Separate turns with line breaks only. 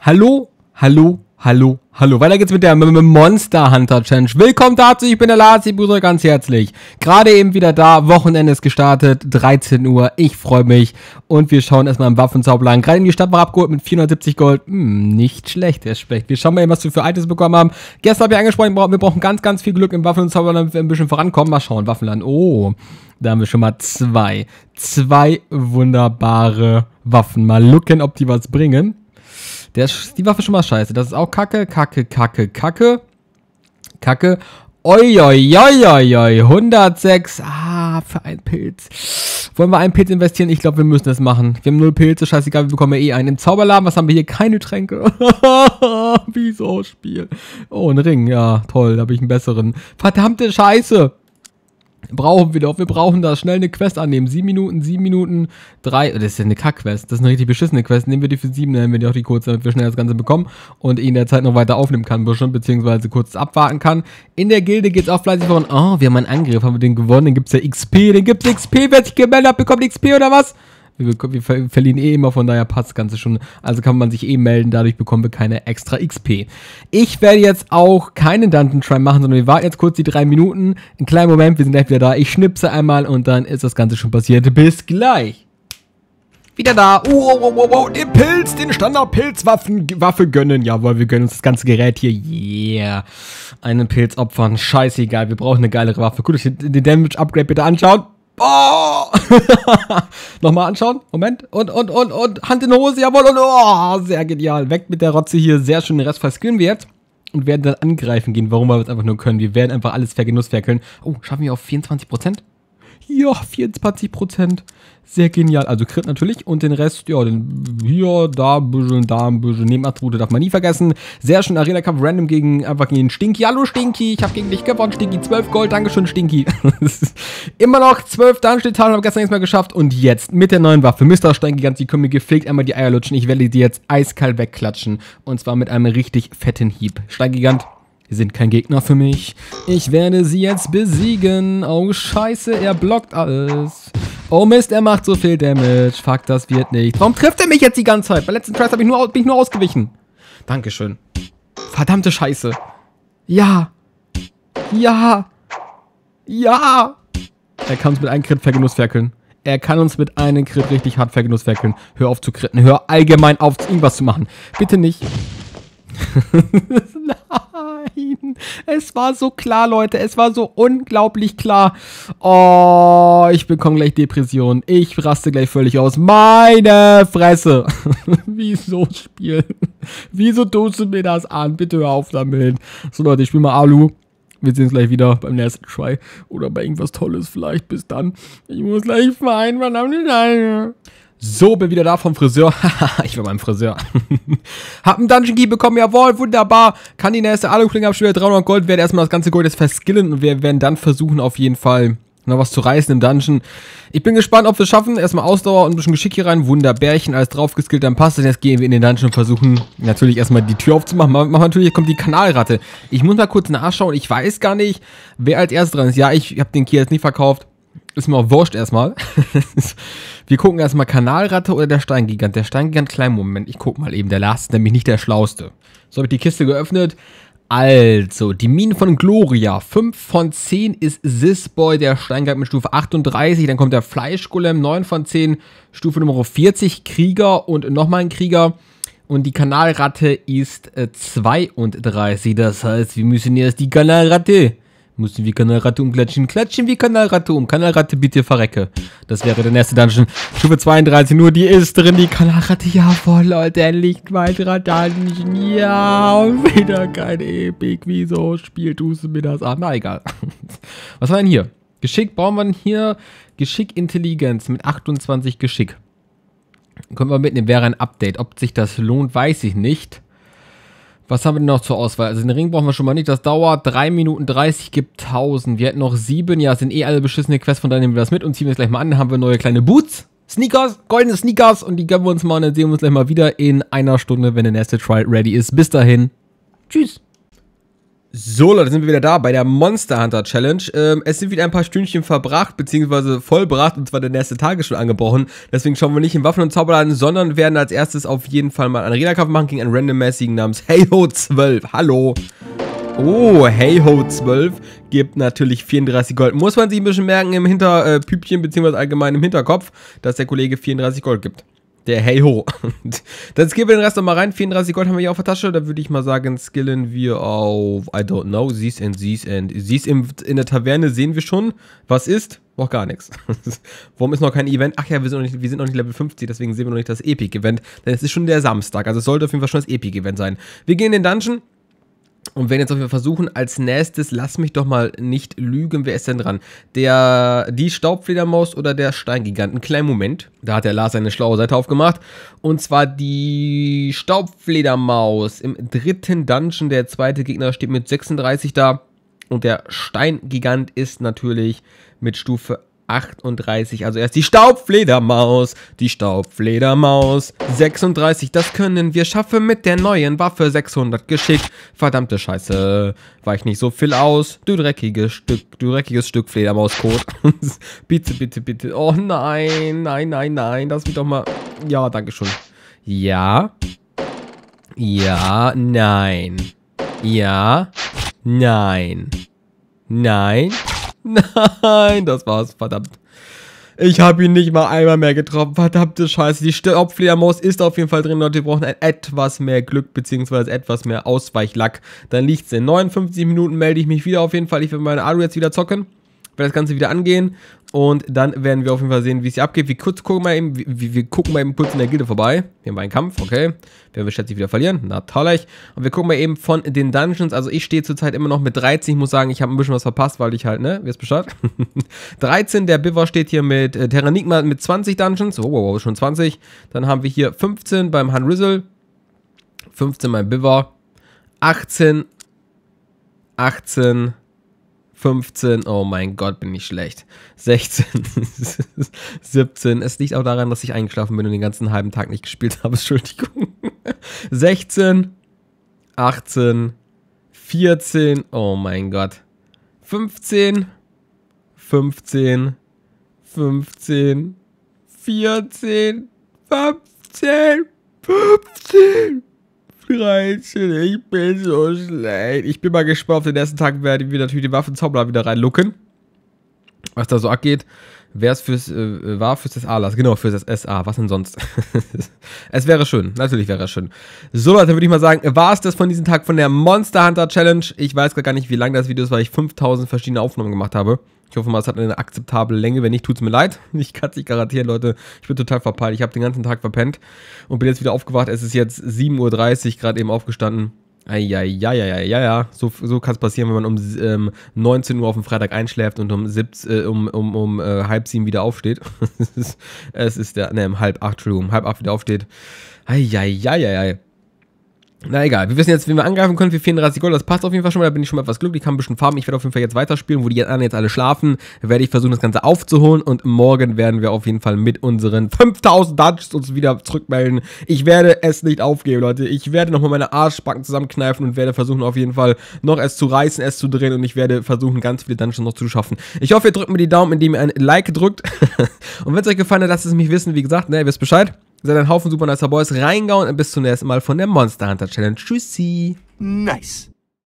Hallo, hallo, Hallo, hallo. Weiter geht's mit der Monster Hunter Challenge. Willkommen dazu, ich bin der Lars, ich begrüße ganz herzlich. Gerade eben wieder da, Wochenende ist gestartet, 13 Uhr, ich freue mich. Und wir schauen erstmal im Waffenzauberland. Gerade in die Stadt war abgeholt mit 470 Gold. Hm, nicht schlecht, der schlecht. Wir schauen mal eben, was wir für Items bekommen haben. Gestern habe ich angesprochen, wir brauchen ganz, ganz viel Glück im Waffenzauberland, damit wir ein bisschen vorankommen. Mal schauen, Waffenland. Oh, da haben wir schon mal zwei. Zwei wunderbare Waffen. Mal looken, ob die was bringen. Der, die Waffe ist schon mal scheiße. Das ist auch kacke, kacke, kacke, kacke. Kacke. Oi, oi, oi, oi, oi. 106. Ah, für einen Pilz. Wollen wir einen Pilz investieren? Ich glaube, wir müssen das machen. Wir haben null Pilze, scheißegal, wir bekommen ja eh einen. Im Zauberladen, was haben wir hier? Keine Tränke. Wieso Spiel? Oh, ein Ring. Ja, toll, da habe ich einen besseren. Verdammte Scheiße. Brauchen wir doch, wir brauchen das. Schnell eine Quest annehmen. Sieben Minuten, sieben Minuten, drei. Oh, das ist ja eine Kack-Quest. Das ist eine richtig beschissene Quest. Nehmen wir die für sieben, nehmen wir die auch die kurz, damit wir schnell das Ganze bekommen und ihn derzeit noch weiter aufnehmen kann, bestimmt, beziehungsweise kurz abwarten kann. In der Gilde geht's auch fleißig voran. Oh, wir haben einen Angriff, haben wir den gewonnen, den gibt's ja XP, den gibt's XP, wer sich gemeldet hat, bekommt XP oder was? Wir, wir verlieren eh immer, von daher passt das Ganze schon. Also kann man sich eh melden, dadurch bekommen wir keine extra XP. Ich werde jetzt auch keinen Dungeon Try machen, sondern wir warten jetzt kurz die drei Minuten. Einen kleinen Moment, wir sind gleich wieder da. Ich schnipse einmal und dann ist das Ganze schon passiert. Bis gleich! Wieder da. Oh, oh, oh, oh, oh. Den Pilz, den standard pilz waffe gönnen. Jawohl, wir gönnen uns das ganze Gerät hier. Yeah. Einen Pilz opfern. Scheißegal, wir brauchen eine geilere Waffe. Gut, dass den Damage-Upgrade bitte anschaut. Oh! Nochmal anschauen. Moment. Und, und, und, und. Hand in Hose, jawohl. Und, oh, sehr genial. Weg mit der Rotze hier. Sehr schön. Den Rest verskillen wir jetzt. Und werden dann angreifen gehen. Warum Weil wir es einfach nur können. Wir werden einfach alles vergenussferkeln. Oh, schaffen wir auf 24%? ja, 24 Sehr genial. Also Crit natürlich und den Rest, ja, den hier, da ein bisschen, da ein bisschen. Nebenattribute darf man nie vergessen. Sehr schön Arena Cup Random gegen, einfach gegen Stinky. Hallo Stinky, ich habe gegen dich gewonnen, Stinky. 12 Gold, Dankeschön Stinky. Immer noch 12 Dungeon-Talen, habe gestern nichts mehr geschafft. Und jetzt mit der neuen Waffe, Mr. Steingigant, die können mir gefegt einmal die Eier lutschen. Ich werde die jetzt eiskalt wegklatschen. Und zwar mit einem richtig fetten Hieb. Steingigant Sie sind kein Gegner für mich. Ich werde sie jetzt besiegen. Oh, scheiße, er blockt alles. Oh Mist, er macht so viel Damage. Fuck, das wird nicht. Warum trifft er mich jetzt die ganze Zeit? Bei letzten Tries ich bin ich nur ausgewichen. Dankeschön. Verdammte Scheiße. Ja. Ja. Ja. Er kann uns mit einem Crit vergenussferkeln. Er kann uns mit einem Crit richtig hart vergenussferkeln. Hör auf zu kritten. Hör allgemein auf, irgendwas zu machen. Bitte nicht. Nein, es war so klar, Leute. Es war so unglaublich klar. Oh, ich bekomme gleich Depressionen. Ich raste gleich völlig aus. Meine Fresse. Wieso spielen? Wieso tust du mir das an? Bitte hör auf damit. So, Leute, ich spiele mal Alu. Wir sehen uns gleich wieder beim nächsten Try oder bei irgendwas Tolles vielleicht. Bis dann. Ich muss gleich weinen, verdammt. So, bin wieder da vom Friseur. ich war beim Friseur. Hab einen Dungeon Key bekommen, jawohl, wunderbar. Kann die nächste Alu-Klinge abschweren, 300 Gold, werde erstmal das ganze Gold jetzt verskillen und wir werden dann versuchen, auf jeden Fall noch was zu reißen im Dungeon. Ich bin gespannt, ob wir es schaffen. Erstmal Ausdauer und ein bisschen Geschick hier rein. Wunderbärchen, alles draufgeskillt, dann passt es. Jetzt gehen wir in den Dungeon und versuchen natürlich erstmal die Tür aufzumachen. Machen wir natürlich, kommt die Kanalratte. Ich muss mal kurz nachschauen. Ich weiß gar nicht, wer als erstes dran ist. Ja, ich habe den Key jetzt nicht verkauft ist mir auch wurscht erstmal. wir gucken erstmal Kanalratte oder der Steingigant. Der Steingigant, kleinen Moment, ich guck mal eben. Der Last ist nämlich nicht der Schlauste. So habe ich die Kiste geöffnet. Also, die Minen von Gloria. 5 von 10 ist Sisboy, der Steingigant mit Stufe 38. Dann kommt der Fleischgolem, 9 von 10, Stufe Nummer 40, Krieger und nochmal ein Krieger. Und die Kanalratte ist äh, 32. Das heißt, wir müssen erst die Kanalratte Müssen wir Kanalratte umklatschen, klatschen wir Kanalratte um. Kanalratte bitte verrecke. Das wäre der nächste Dungeon. Stufe 32, nur die ist drin, die Kanalratte. Ja, voll, Leute, ein Licht weiterer Dungeon. Ja, wieder kein Epic. Wieso spielst du mir das an? Na, egal. Was war denn hier? Geschick brauchen wir denn hier? Geschick Intelligenz mit 28 Geschick. Können wir mitnehmen, wäre ein Update. Ob sich das lohnt, weiß ich nicht. Was haben wir denn noch zur Auswahl? Also den Ring brauchen wir schon mal nicht. Das dauert 3 Minuten 30, gibt 1000. Wir hätten noch 7. Ja, es sind eh alle beschissene Quests, von daher nehmen wir das mit und ziehen das gleich mal an. Dann haben wir neue kleine Boots, Sneakers, goldene Sneakers und die gönnen wir uns mal und dann sehen wir uns gleich mal wieder in einer Stunde, wenn der nächste Trial ready ist. Bis dahin. Tschüss. So Leute, sind wir wieder da bei der Monster Hunter Challenge. Ähm, es sind wieder ein paar Stündchen verbracht, beziehungsweise vollbracht, und zwar der nächste Tag ist schon angebrochen. Deswegen schauen wir nicht in Waffen- und Zauberladen, sondern werden als erstes auf jeden Fall mal einen Räderkampf machen gegen einen randommäßigen namens heyho 12. Hallo! Oh, Heyho 12 gibt natürlich 34 Gold. Muss man sich ein bisschen merken im Hinterpüpchen, äh, beziehungsweise allgemein im Hinterkopf, dass der Kollege 34 Gold gibt. Der Hey Ho. Dann skillen wir den Rest nochmal rein. 34 Gold haben wir hier auf der Tasche. Da würde ich mal sagen, skillen wir auf, I don't know, These and These and These in, in der Taverne sehen wir schon. Was ist? Noch gar nichts. Warum ist noch kein Event? Ach ja, wir sind, noch nicht, wir sind noch nicht Level 50, deswegen sehen wir noch nicht das Epic-Event. Denn es ist schon der Samstag, also es sollte auf jeden Fall schon das Epic-Event sein. Wir gehen in den Dungeon und wenn jetzt auf jeden Fall versuchen, als nächstes, lass mich doch mal nicht lügen, wer ist denn dran? Der, die Staubfledermaus oder der Steingigant? Einen kleinen Moment, da hat der Lars eine schlaue Seite aufgemacht. Und zwar die Staubfledermaus im dritten Dungeon. Der zweite Gegner steht mit 36 da. Und der Steingigant ist natürlich mit Stufe 1. 38, also erst die Staubfledermaus, die Staubfledermaus. 36, das können wir schaffen mit der neuen Waffe. 600 geschickt, Verdammte Scheiße, weich nicht so viel aus. Du dreckiges Stück, du dreckiges Stück Fledermauskot. bitte, bitte, bitte. Oh nein, nein, nein, nein. Lass mich doch mal... Ja, danke schon. Ja. Ja, nein. Ja. Nein. Nein. Nein, das war's, verdammt. Ich habe ihn nicht mal einmal mehr getroffen. Verdammte Scheiße. Die Stopfledermaus ist auf jeden Fall drin, Leute. Wir brauchen ein etwas mehr Glück, beziehungsweise etwas mehr Ausweichlack. Dann liegt's in 59 Minuten, melde ich mich wieder auf jeden Fall. Ich will meine Aru jetzt wieder zocken werde das Ganze wieder angehen und dann werden wir auf jeden Fall sehen, wie es hier abgeht. Wir, kurz gucken mal eben, wir, wir, gucken mal eben kurz in der Gilde vorbei. Hier haben wir einen Kampf, okay. Werden wir schätze ich wieder verlieren, natürlich. Und wir gucken mal eben von den Dungeons. Also ich stehe zurzeit immer noch mit 13. Ich muss sagen, ich habe ein bisschen was verpasst, weil ich halt, ne, wisst Bescheid. 13, der Biver steht hier mit äh, Terranigma mit 20 Dungeons. Wow, oh, wow, wow, schon 20. Dann haben wir hier 15 beim Han Rizzle. 15 beim Biver. 18. 18. 15, oh mein Gott, bin ich schlecht. 16, 17, es liegt auch daran, dass ich eingeschlafen bin und den ganzen halben Tag nicht gespielt habe, Entschuldigung. 16, 18, 14, oh mein Gott. 15, 15, 15, 14, 15, 15. 13, ich bin so schlecht. Ich bin mal gespannt, auf den ersten Tag werden wir natürlich die Waffenzauberer wieder reinlucken. Was da so abgeht. Wer es fürs, äh, äh, war fürs sa lass. genau, fürs SA, was denn sonst? es wäre schön, natürlich wäre es schön. So Leute, würde ich mal sagen, war es das von diesem Tag von der Monster Hunter Challenge. Ich weiß gar nicht, wie lang das Video ist, weil ich 5000 verschiedene Aufnahmen gemacht habe. Ich hoffe mal, es hat eine akzeptable Länge. Wenn nicht, tut es mir leid. Ich kann es nicht garantieren, Leute. Ich bin total verpeilt. Ich habe den ganzen Tag verpennt und bin jetzt wieder aufgewacht. Es ist jetzt 7.30 Uhr, gerade eben aufgestanden. Ja, ja, ja, ja, ja, So, so kann es passieren, wenn man um ähm, 19 Uhr auf dem Freitag einschläft und um, siebz, äh, um, um, um äh, halb sieben wieder aufsteht. es, ist, es ist der, ne, um halb acht, Entschuldigung, um halb acht wieder aufsteht. Eieieiei. Na egal, wir wissen jetzt, wie wir angreifen können für 34 Gold. Das passt auf jeden Fall schon mal. Da bin ich schon mal etwas glücklich, Ich kann ein bisschen farmen. Ich werde auf jeden Fall jetzt weiterspielen, wo die anderen jetzt alle schlafen. Werde ich versuchen, das Ganze aufzuholen. Und morgen werden wir auf jeden Fall mit unseren 5000 Dungeons uns wieder zurückmelden. Ich werde es nicht aufgeben, Leute. Ich werde nochmal meine Arschbacken zusammenkneifen und werde versuchen, auf jeden Fall noch es zu reißen, es zu drehen. Und ich werde versuchen, ganz viele Dungeons noch zu schaffen. Ich hoffe, ihr drückt mir die Daumen, indem ihr ein Like drückt. und wenn es euch gefallen hat, lasst es mich wissen. Wie gesagt, ne, ihr wisst Bescheid seid Haufen super nicer Boys reingehauen und bis zum nächsten Mal von der Monster Hunter Challenge. Tschüssi. Nice.